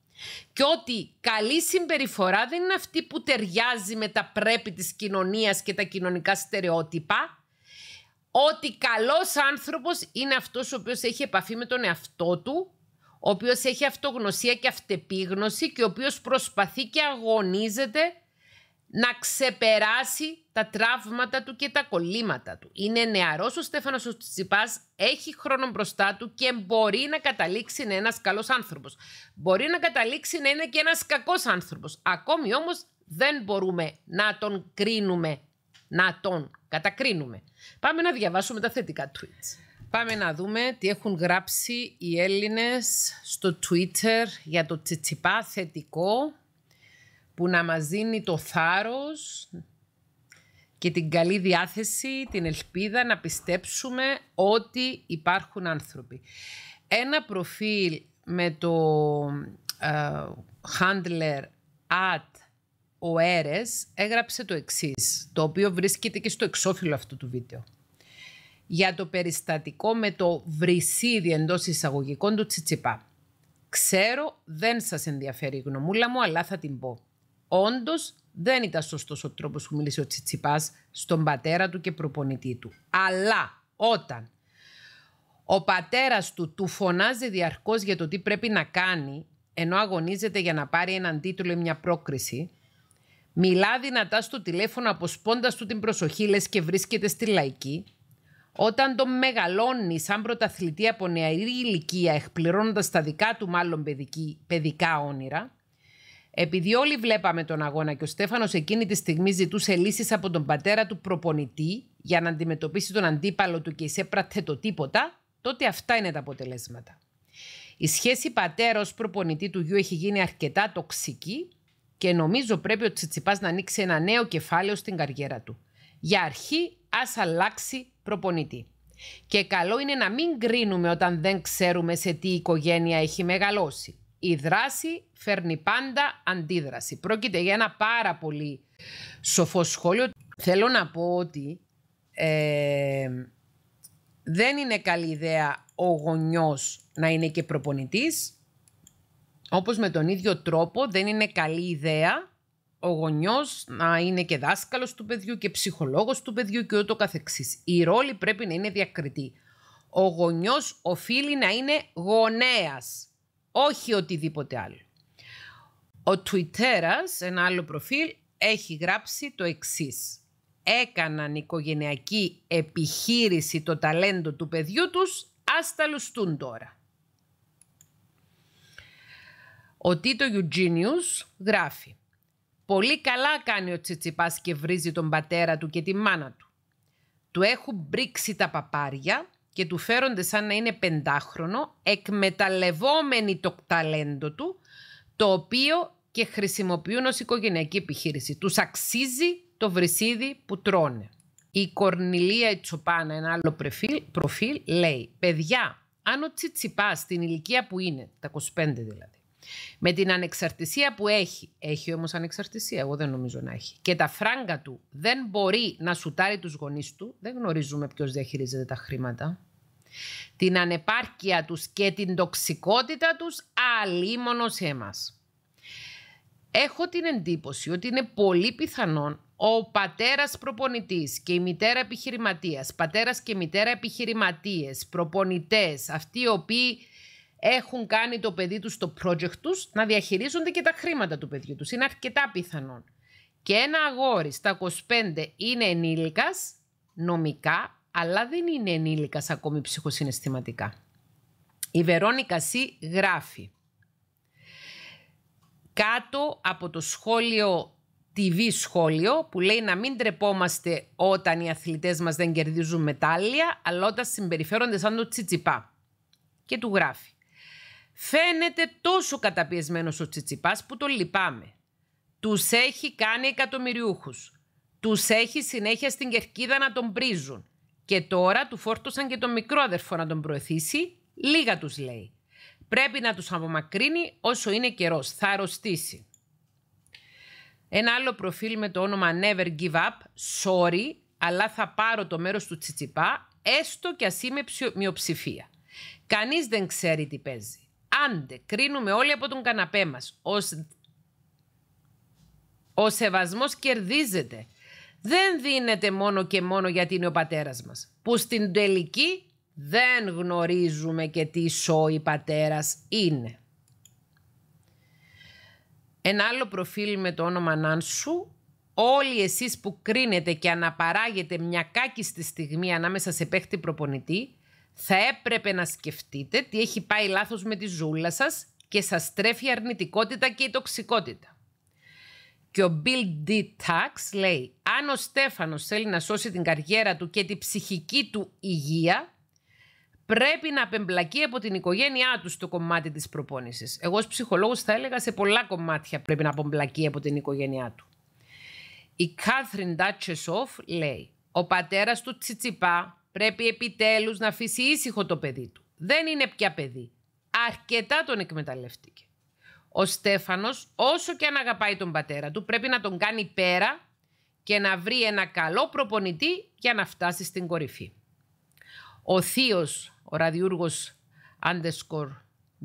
και ότι καλή συμπεριφορά δεν είναι αυτή που ταιριάζει με τα πρέπει της κοινωνίας και τα κοινωνικά στερεότυπα ότι καλός άνθρωπος είναι αυτός ο οποίος έχει επαφή με τον εαυτό του ο οποίος έχει αυτογνωσία και αυτεπίγνωση και ο οποίος προσπαθεί και αγωνίζεται να ξεπεράσει τα τραύματα του και τα κολλήματα του. Είναι νεαρός ο Στέφανος ο Τσιπάς, έχει χρόνο μπροστά του και μπορεί να καταλήξει να είναι ένας καλός άνθρωπος. Μπορεί να καταλήξει να είναι και ένας κακός άνθρωπος. Ακόμη όμως δεν μπορούμε να τον κρίνουμε, να τον κατακρίνουμε. Πάμε να διαβάσουμε τα θετικά tweets. Πάμε να δούμε τι έχουν γράψει οι Έλληνες στο Twitter για το Τσιτσιπά θετικό που να μας δίνει το θάρρος και την καλή διάθεση, την ελπίδα να πιστέψουμε ότι υπάρχουν άνθρωποι. Ένα προφίλ με το uh, handler at ο Έρες έγραψε το εξής, το οποίο βρίσκεται και στο εξώφυλλο αυτού του βίντεο. Για το περιστατικό με το βρυσίδι εντός εισαγωγικών του Τσιτσιπά. Ξέρω δεν σας ενδιαφέρει η γνωμούλα μου, αλλά θα την πω. Όντως δεν ήταν σωστός ο τρόπος που μίλησε ο Τσιτσιπάς στον πατέρα του και προπονητή του. Αλλά όταν ο πατέρας του του φωνάζει διαρκώς για το τι πρέπει να κάνει, ενώ αγωνίζεται για να πάρει έναν τίτλο ή μια πρόκριση, μιλά δυνατά στο τηλέφωνο αποσπώντας του την προσοχή, λες και βρίσκεται στη λαϊκή, όταν τον μεγαλώνει σαν πρωταθλητή από νεαρή ηλικία, εκπληρώνοντας τα δικά του μάλλον παιδικά όνειρα, επειδή όλοι βλέπαμε τον αγώνα και ο Στέφανος εκείνη τη στιγμή ζητούσε λύσεις από τον πατέρα του προπονητή για να αντιμετωπίσει τον αντίπαλο του και εισέπρατε το τίποτα, τότε αυτά είναι τα αποτελέσματα. Η σχέση πατέρος-προπονητή του γιου έχει γίνει αρκετά τοξική και νομίζω πρέπει ο Τσιτσιπάς να ανοίξει ένα νέο κεφάλαιο στην καριέρα του. Για αρχή, ας αλλάξει προπονητή. Και καλό είναι να μην κρίνουμε όταν δεν ξέρουμε σε τι οικογένεια έχει μεγαλώσει η δράση φέρνει πάντα αντίδραση. Πρόκειται για ένα πάρα πολύ σοφό σχόλιο. Θέλω να πω ότι δεν είναι καλή ιδέα ο γονιός να είναι και προπονητής. Όπως με τον ίδιο τρόπο δεν είναι καλή ιδέα ο γονιός να είναι και δάσκαλος του παιδιού και ψυχολόγος του παιδιού και ούτω καθεξής. Η ρόλη πρέπει να είναι διακριτή. Ο γονιός οφείλει να είναι γονέας όχι οτιδήποτε άλλο. Ο Twitter, ένα άλλο προφίλ, έχει γράψει το εξής. Έκαναν οικογενειακή επιχείρηση το ταλέντο του παιδιού τους, ας τα λουστούν τώρα. Ο Τίτο Eugenius γράφει «Πολύ καλά κάνει ο Τσιτσιπάς και βρίζει τον πατέρα του και τη μάνα του. Του έχουν μπρίξει τα παπάρια και του φέρονται σαν να είναι πεντάχρονο, εκμεταλλευόμενοι το ταλέντο του, το οποίο και χρησιμοποιούν ως οικογενειακή επιχείρηση. Τους αξίζει το βρυσίδι που τρώνε. Η Κορνιλία Τσοπάνα, ένα άλλο προφίλ, λέει «Παιδιά, αν ο Τσιτσιπάς στην ηλικία που είναι, τα 25 δηλαδή, με την ανεξαρτησία που έχει, έχει όμως ανεξαρτησία, εγώ δεν νομίζω να έχει, και τα φράγκα του δεν μπορεί να σουτάρει τους γονείς του, δεν γνωρίζουμε ποιος διαχειρίζεται τα χρήματα, την ανεπάρκεια τους και την τοξικότητα τους αλίμονο σε εμάς. Έχω την εντύπωση ότι είναι πολύ πιθανόν ο πατέρας προπονητής και η μητέρα επιχειρηματίας, πατέρας και μητέρα επιχειρηματίες, προπονητές, αυτοί οι οποίοι έχουν κάνει το παιδί τους το project τους να διαχειρίζονται και τα χρήματα του παιδιού τους. Είναι αρκετά πιθανόν. Και ένα αγόρι στα 25 είναι ενήλικας νομικά, αλλά δεν είναι ενήλικας ακόμη ψυχοσυναισθηματικά. Η Βερόνικα Σι γράφει κάτω από το σχόλιο TV σχόλιο που λέει να μην τρεπόμαστε όταν οι αθλητές μας δεν κερδίζουν μετάλλια αλλά όταν συμπεριφέρονται σαν το τσιτσιπά και του γράφει Φαίνεται τόσο καταπιεσμένος ο Τσιτσιπάς που τον λυπάμαι. Τους έχει κάνει εκατομμυριούχους. Τους έχει συνέχεια στην κερκίδα να τον πρίζουν. Και τώρα του φόρτωσαν και τον μικρό αδερφό να τον προεθήσει. Λίγα τους λέει. Πρέπει να τους απομακρύνει όσο είναι καιρός. Θα αρρωστήσει. Ένα άλλο προφίλ με το όνομα Never Give Up, sorry, αλλά θα πάρω το μέρος του Τσιτσιπά, έστω κι ας είμαι μειοψηφία. Κανείς δεν ξέρει τι παίζει. Άντε, κρίνουμε όλοι από τον καναπέ μας. Ο σεβασμός κερδίζεται. Δεν δίνεται μόνο και μόνο γιατί είναι ο πατέρας μας. Που στην τελική δεν γνωρίζουμε και τι σόι πατέρας είναι. Ένα άλλο προφίλ με το όνομα Νάνσου. Όλοι εσείς που κρίνετε και αναπαράγετε μια κάκιστη στιγμή ανάμεσα σε παίχτη προπονητή, θα έπρεπε να σκεφτείτε τι έχει πάει λάθος με τη ζούλα σας και σας τρέφει αρνητικότητα και η τοξικότητα. Και ο Bill D. Tax λέει, αν ο Στέφανος θέλει να σώσει την καριέρα του και τη ψυχική του υγεία, πρέπει να απεμπλακεί από την οικογένειά του στο κομμάτι της προπόνησης. Εγώ ως ψυχολόγος θα έλεγα σε πολλά κομμάτια πρέπει να απεμπλακεί από την οικογένειά του. Η Κάθριν Ντάτσεσοφ λέει, ο πατέρας του Τσιτσιπά Πρέπει επιτέλους να αφήσει ήσυχο το παιδί του. Δεν είναι πια παιδί. Αρκετά τον εκμεταλλεύτηκε. Ο Στέφανος, όσο και αν αγαπάει τον πατέρα του, πρέπει να τον κάνει πέρα και να βρει ένα καλό προπονητή για να φτάσει στην κορυφή. Ο θείος, ο ραδιούργος underscore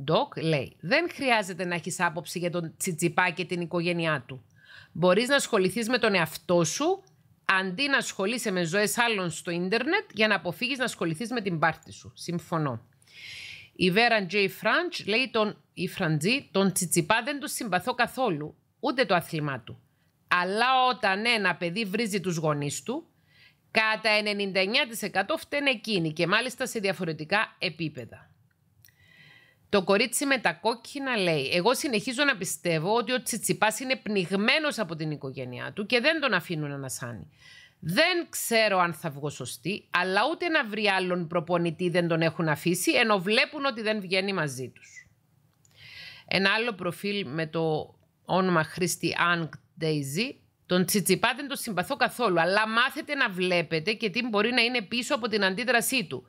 doc, λέει «Δεν χρειάζεται να έχεις άποψη για τον Τσιτσιπά και την οικογένειά του. Μπορείς να ασχοληθείς με τον εαυτό σου αντί να ασχολείσαι με ζωές άλλων στο ίντερνετ για να αποφύγεις να ασχοληθείς με την πάρτη σου. Συμφωνώ. Η Βέρα Τζέι Φραντ λέει τον, η Φραντζή, τον Τσιτσιπά δεν του συμπαθώ καθόλου, ούτε το αθλημά του. Αλλά όταν ένα παιδί βρίζει τους γονείς του, κατά 99% φταίνε εκείνη και μάλιστα σε διαφορετικά επίπεδα. Το κορίτσι με τα κόκκινα λέει: Εγώ συνεχίζω να πιστεύω ότι ο Τσιτσιπάς είναι πνιγμένος από την οικογένειά του και δεν τον αφήνουν να σάνει. Δεν ξέρω αν θα βγω σωστή, αλλά ούτε να βρει άλλον προπονητή δεν τον έχουν αφήσει, ενώ βλέπουν ότι δεν βγαίνει μαζί τους. Ένα άλλο προφίλ με το όνομα Χρήστη Ανγκ Daisy. Τον Τσιτσιπά δεν τον συμπαθώ καθόλου, αλλά μάθετε να βλέπετε και τι μπορεί να είναι πίσω από την αντίδρασή του.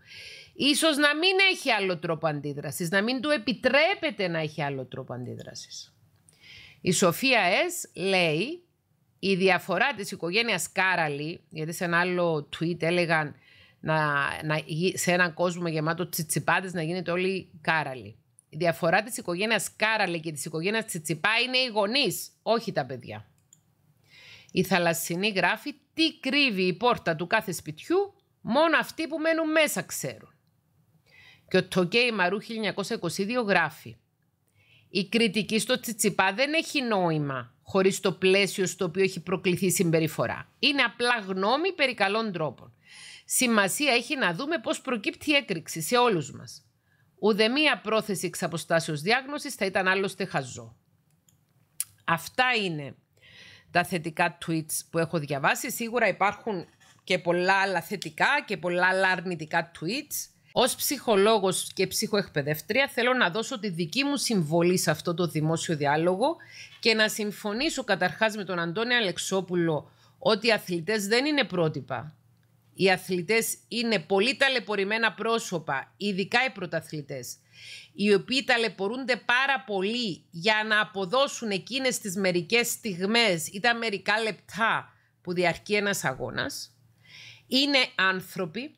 Ίσως να μην έχει άλλο τρόπο αντίδρασης, να μην του επιτρέπεται να έχει άλλο τρόπο αντίδρασης. Η Σοφία Εσ λέει η διαφορά της οικογένειας Κάραλη, γιατί σε ένα άλλο tweet έλεγαν να, να, σε έναν κόσμο γεμάτο τσιτσιπάτες να γίνεται όλοι Κάραλη. Η διαφορά της οικογένειας Κάραλη και της οικογένειας Τσιτσιπά είναι οι γονείς, όχι τα παιδιά. Η θαλασσινή γράφει τι κρύβει η πόρτα του κάθε σπιτιού, μόνο αυτοί που μένουν μέσα ξέρουν. Και ο Τόγκέι Μαρού 1922 γράφει «Η κριτική στο Τσιτσιπά δεν έχει νόημα χωρίς το πλαίσιο στο οποίο έχει προκληθεί η συμπεριφορά. Είναι απλά γνώμη περί καλών τρόπων. Σημασία έχει να δούμε πώς προκύπτει η έκρηξη σε όλους μας. Ουδε μία πρόθεση εξ αποστάσεως διάγνωσης θα ήταν άλλωστε χαζό. Αυτά είναι τα θετικά tweets που έχω διαβάσει. Σίγουρα υπάρχουν και πολλά άλλα θετικά και πολλά άλλα αρνητικά tweets. Ως ψυχολόγος και ψυχοεκπαιδευτρία, θέλω να δώσω τη δική μου συμβολή σε αυτό το δημόσιο διάλογο και να συμφωνήσω καταρχάς με τον Αντώνη Αλεξόπουλο ότι οι αθλητές δεν είναι πρότυπα. Οι αθλητές είναι πολύ ταλαιπωρημένα πρόσωπα, ειδικά οι πρωταθλητές, οι οποίοι ταλαιπωρούνται πάρα πολύ για να αποδώσουν εκείνες τις μερικές στιγμές ή τα μερικά λεπτά που διαρκεί ένας αγώνας. Είναι άνθρωποι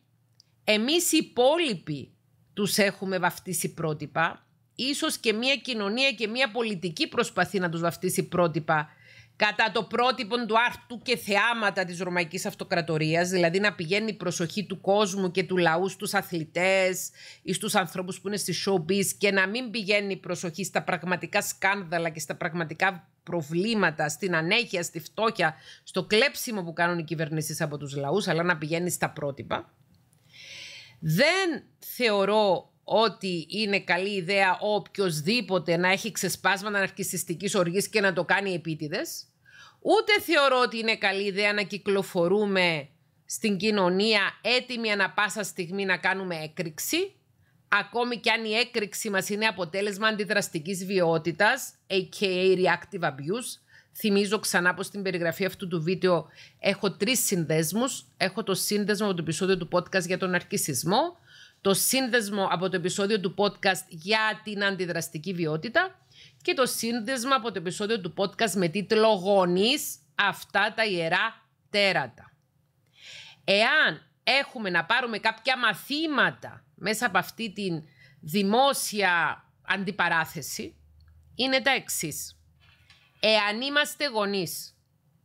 εμείς οι υπόλοιποι τους έχουμε βαφτίσει πρότυπα. Ίσως και μια κοινωνία και μια πολιτική προσπαθεί να τους βαφτίσει πρότυπα κατά το πρότυπο του άρτου και θεάματα της Ρωμαϊκής Αυτοκρατορίας, δηλαδή να πηγαίνει η προσοχή του κόσμου και του λαού στους αθλητές ή στους ανθρώπους που είναι στη showbiz και να μην πηγαίνει η προσοχή στα πραγματικά σκάνδαλα και στα πραγματικά προβλήματα, στην ανέχεια, στη φτώχεια, στο κλέψιμο που κάνουν οι κυβερνήσεις από τους λαούς, αλλά να πηγαίνει στα πρότυπα. Δεν θεωρώ ότι είναι καλή ιδέα οποιοδήποτε να έχει ξεσπάσματα αναρχιστικής οργής και να το κάνει επίτηδες. Ούτε θεωρώ ότι είναι καλή ιδέα να κυκλοφορούμε στην κοινωνία έτοιμοι ανα πάσα στιγμή να κάνουμε έκρηξη. Ακόμη και αν η έκρηξη μας είναι αποτέλεσμα αντιδραστικής βιότητας, a.k.a. reactive abuse, Θυμίζω ξανά πως στην περιγραφή αυτού του βίντεο έχω τρεις συνδέσμους. Έχω το σύνδεσμο από το επεισόδιο του podcast για τον αρκισισμό, το σύνδεσμο από το επεισόδιο του podcast για την αντιδραστική βιότητα και το σύνδεσμο από το επεισόδιο του podcast με τίτλο «Γονείς, αυτά τα ιερά τέρατα». Εάν έχουμε να πάρουμε κάποια μαθήματα μέσα από αυτή την δημόσια αντιπαράθεση, είναι τα εξής. Εάν είμαστε γονείς,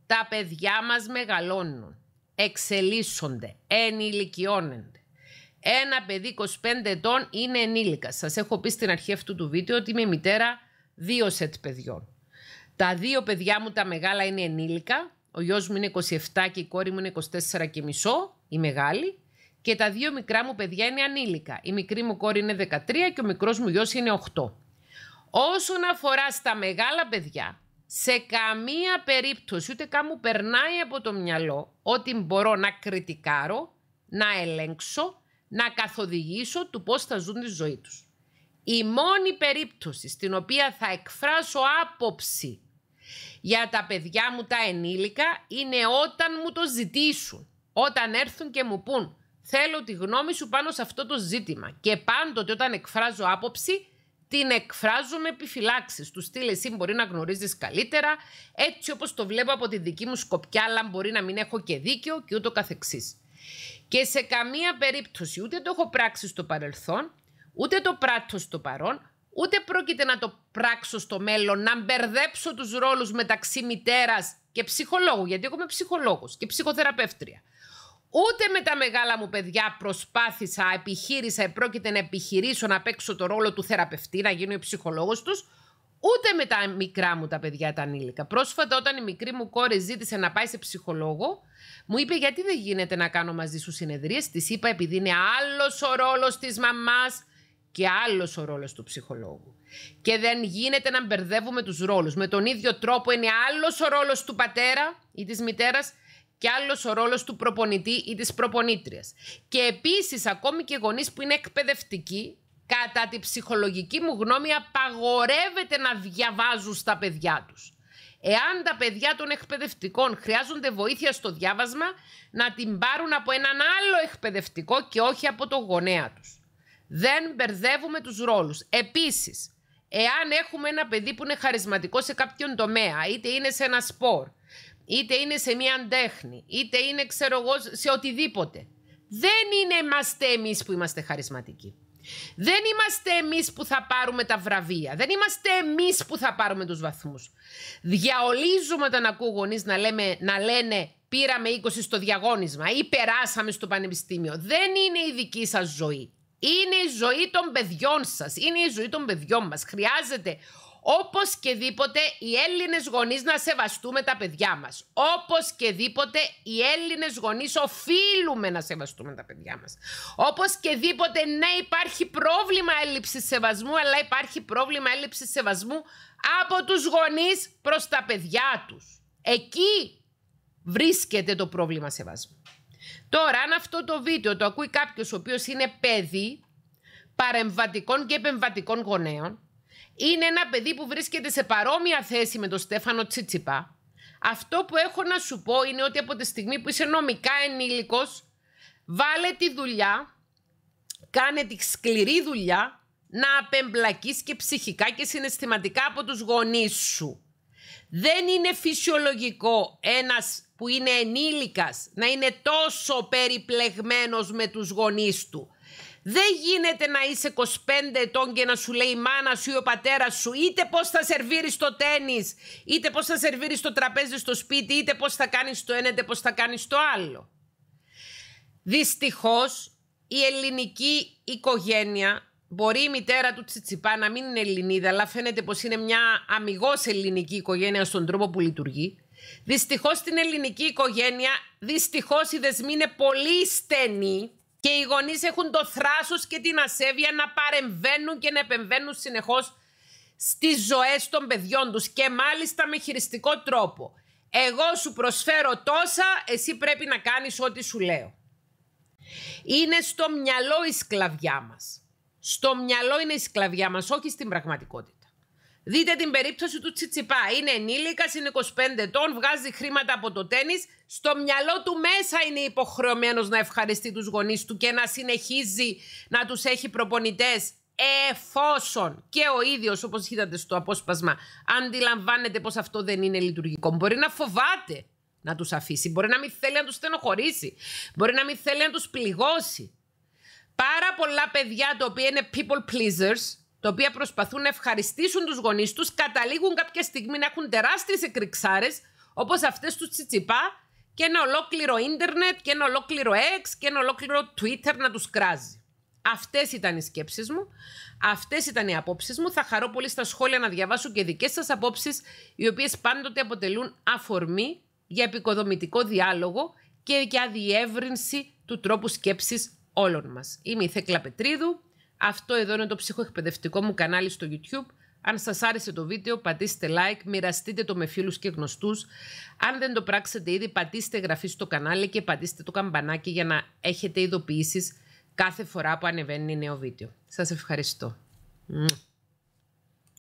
τα παιδιά μας μεγαλώνουν, εξελίσσονται, ενηλικιώνονται. Ένα παιδί 25 ετών είναι ενήλικα. Σας έχω πει στην αρχή αυτού του βίντεο ότι είμαι μητέρα δύο σετ παιδιών. Τα δύο παιδιά μου τα μεγάλα είναι ενήλικα. Ο γιος μου είναι 27 και η κόρη μου είναι 24 και μισό, η μεγάλη. Και τα δύο μικρά μου παιδιά είναι ανήλικα. Η μικρή μου κόρη είναι 13 και ο μικρός μου γιος είναι 8. Όσον αφορά στα μεγάλα παιδιά, σε καμία περίπτωση ούτε καν μου περνάει από το μυαλό ότι μπορώ να κριτικάρω, να ελέγξω, να καθοδηγήσω του πώς θα ζουν τη ζωή τους. Η μόνη περίπτωση στην οποία θα εκφράσω άποψη για τα παιδιά μου τα ενήλικα είναι όταν μου το ζητήσουν. Όταν έρθουν και μου πούν θέλω τη γνώμη σου πάνω σε αυτό το ζήτημα. Και πάντοτε όταν εκφράζω άποψη την εκφράζω με επιφυλάξεις. Τους στείλει εσύ μπορεί να γνωρίζεις καλύτερα, έτσι όπως το βλέπω από τη δική μου σκοπιά, αλλά μπορεί να μην έχω και δίκιο και ούτω καθεξής. Και σε καμία περίπτωση ούτε το έχω πράξει στο παρελθόν, ούτε το πράττω στο παρόν, ούτε πρόκειται να το πράξω στο μέλλον, να μπερδέψω τους ρόλους μεταξύ μητέρας και ψυχολόγου, γιατί εγώ είμαι ψυχολόγος και ψυχοθεραπεύτρια. Ούτε με τα μεγάλα μου παιδιά προσπάθησα, επιχείρησα, επρόκειται να επιχειρήσω να παίξω το ρόλο του θεραπευτή, να γίνω η ψυχολόγος τους, ούτε με τα μικρά μου τα παιδιά τα ανήλικα. Πρόσφατα όταν η μικρή μου κόρη ζήτησε να πάει σε ψυχολόγο, μου είπε γιατί δεν γίνεται να κάνω μαζί σου συνεδρίες, Της είπα επειδή είναι άλλος ο ρόλος της μαμάς και άλλος ο ρόλος του ψυχολόγου. Και δεν γίνεται να μπερδεύουμε τους ρόλους. Με τον ίδιο τρόπο είναι άλλος ο ρόλος του πατέρα ή της μητέρας και άλλος ο ρόλος του προπονητή ή της προπονήτριας. Και επίσης, ακόμη και γονείς που είναι εκπαιδευτικοί, κατά τη ψυχολογική μου γνώμη, απαγορεύεται να διαβάζουν στα παιδιά τους. Εάν τα παιδιά των εκπαιδευτικών χρειάζονται βοήθεια στο διάβασμα, να την πάρουν από έναν άλλο εκπαιδευτικό και όχι από το γονέα τους. Δεν μπερδεύουμε τους ρόλους. Επίσης, εάν έχουμε ένα παιδί που είναι χαρισματικό σε κάποιον τομέα, είτε είναι σε ένα σπορ, είτε είναι σε μια τέχνη, είτε είναι ξέρω εγώ σε οτιδήποτε. Δεν είναι είμαστε εμείς που είμαστε χαρισματικοί. Δεν είμαστε εμείς που θα πάρουμε τα βραβεία. Δεν είμαστε εμείς που θα πάρουμε τους βαθμούς. Διαολίζουμε όταν ακούω να, λέμε, να λένε πήραμε 20 στο διαγώνισμα ή περάσαμε στο πανεπιστήμιο. Δεν είναι η δική σας ζωή. Είναι η ζωή των παιδιών σας. Είναι η ζωή των παιδιών μας. Χρειάζεται Όπως και δίποτε, οι Έλληνες γονείς να σεβαστούμε τα παιδιά μας. Όπως και δίποτε, οι Έλληνες γονείς οφείλουμε να σεβαστούμε τα παιδιά μας. Όπως και δίποτε, ναι, υπάρχει πρόβλημα έλλειψης σεβασμού, αλλά υπάρχει πρόβλημα έλλειψης σεβασμού από τους γονείς προς τα παιδιά τους. Εκεί βρίσκεται το πρόβλημα σεβασμού. Τώρα, αν αυτό το βίντεο το ακούει κάποιος ο οποίος είναι παιδί παρεμβατικών και επεμβατικών γονέων, είναι ένα παιδί που βρίσκεται σε παρόμοια θέση με τον Στέφανο Τσίτσιπα. Αυτό που έχω να σου πω είναι ότι από τη στιγμή που είσαι νομικά ενήλικος, βάλε τη δουλειά, κάνε τη σκληρή δουλειά, να απεμπλακείς και ψυχικά και συναισθηματικά από τους γονείς σου. Δεν είναι φυσιολογικό ένας που είναι ενήλικας να είναι τόσο περιπλεγμένος με τους γονείς του. Δεν γίνεται να είσαι 25 ετών και να σου λέει η μάνα σου ή ο πατέρας σου είτε πώς θα σερβίρεις το τέννη, είτε πώς θα σερβίρεις το τραπέζι στο σπίτι, είτε πώς θα κάνεις το ένα, είτε πώς θα κάνεις το άλλο. Δυστυχώς η ελληνική οικογένεια. Μπορεί η μητέρα του Τσιτσιπά να μην είναι Ελληνίδα, αλλά φαίνεται πως είναι μια αμυγός ελληνική οικογένεια στον τρόπο που λειτουργεί. Δυστυχώς στην ελληνική οικογένεια, δυστυχώς οι δεσμοί είναι πολύ στενοί και οι γονείς έχουν το θράσος και την ασέβεια να παρεμβαίνουν και να επεμβαίνουν συνεχώς στις ζωές των παιδιών τους και μάλιστα με χειριστικό τρόπο. Εγώ σου προσφέρω τόσα, εσύ πρέπει να κάνεις ό,τι σου λέω. Είναι στο μυαλό η σκλαβιά μας. Στο μυαλό είναι η σκλαβιά μας, όχι στην πραγματικότητα. Δείτε την περίπτωση του Τσιτσιπά. Είναι ενήλικα, είναι 25 ετών, βγάζει χρήματα από το τέννη. Στο μυαλό του μέσα είναι υποχρεωμένος να ευχαριστεί τους γονείς του και να συνεχίζει να τους έχει προπονητές εφόσον και ο ίδιος, όπως είδατε στο απόσπασμα, αντιλαμβάνεται πως αυτό δεν είναι λειτουργικό. Μπορεί να φοβάται να τους αφήσει, μπορεί να μην θέλει να τους στενοχωρήσει, μπορεί να μην θέλει να τους πληγώσει. Πάρα πολλά παιδιά τα οποία είναι people pleasers, τα οποία προσπαθούν να ευχαριστήσουν τους γονείς τους, καταλήγουν κάποια στιγμή να έχουν τεράστιες εκρηξάρες, όπως αυτές τους Τσιτσιπά, και ένα ολόκληρο ίντερνετ, και ένα ολόκληρο X, και ένα ολόκληρο Twitter να τους κράζει. Αυτές ήταν οι σκέψεις μου, αυτές ήταν οι απόψεις μου. Θα χαρώ πολύ στα σχόλια να διαβάσω και δικές σας απόψεις, οι οποίες πάντοτε αποτελούν αφορμή για επικοδομητικό διάλογο και για διεύρυνση του τρόπου σκέψης όλων μας. Είμαι η Θέκλα Πετρίδου, αυτό εδώ είναι το ψυχοεκπαιδευτικό μου κανάλι στο YouTube. Αν σας άρεσε το βίντεο πατήστε like, μοιραστείτε το με φίλους και γνωστούς. Αν δεν το πράξετε ήδη πατήστε εγγραφή στο κανάλι και πατήστε το καμπανάκι για να έχετε ειδοποιήσεις κάθε φορά που ανεβαίνει νέο βίντεο. Σας ευχαριστώ.